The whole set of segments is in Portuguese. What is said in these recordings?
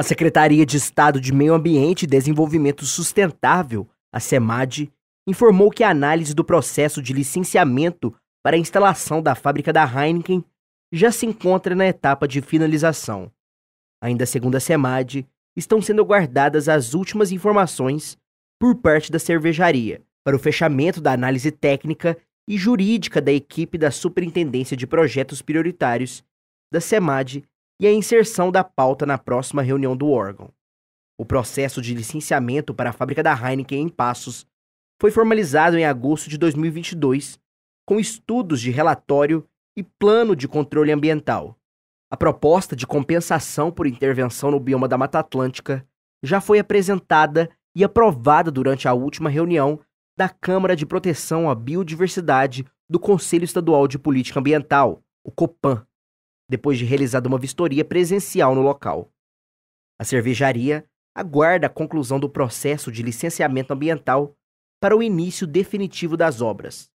A Secretaria de Estado de Meio Ambiente e Desenvolvimento Sustentável, a SEMAD, informou que a análise do processo de licenciamento para a instalação da fábrica da Heineken já se encontra na etapa de finalização. Ainda segundo a SEMAD, estão sendo guardadas as últimas informações por parte da cervejaria para o fechamento da análise técnica e jurídica da equipe da Superintendência de Projetos Prioritários da SEMAD e a inserção da pauta na próxima reunião do órgão. O processo de licenciamento para a fábrica da Heineken em Passos foi formalizado em agosto de 2022, com estudos de relatório e plano de controle ambiental. A proposta de compensação por intervenção no bioma da Mata Atlântica já foi apresentada e aprovada durante a última reunião da Câmara de Proteção à Biodiversidade do Conselho Estadual de Política Ambiental, o COPAN, depois de realizada uma vistoria presencial no local. A cervejaria aguarda a conclusão do processo de licenciamento ambiental para o início definitivo das obras.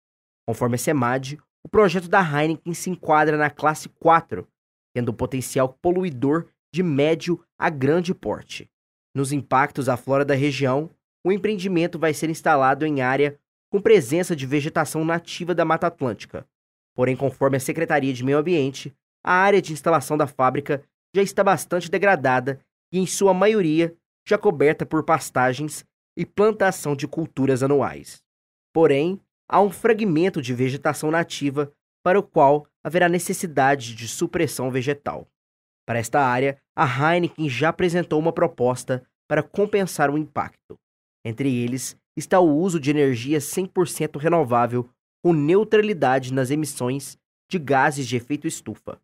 Conforme a SEMAD, o projeto da Heineken se enquadra na classe 4, tendo um potencial poluidor de médio a grande porte. Nos impactos à flora da região, o empreendimento vai ser instalado em área com presença de vegetação nativa da Mata Atlântica. Porém, conforme a Secretaria de Meio Ambiente, a área de instalação da fábrica já está bastante degradada e, em sua maioria, já coberta por pastagens e plantação de culturas anuais. Porém, há um fragmento de vegetação nativa para o qual haverá necessidade de supressão vegetal. Para esta área, a Heineken já apresentou uma proposta para compensar o impacto. Entre eles está o uso de energia 100% renovável com neutralidade nas emissões de gases de efeito estufa.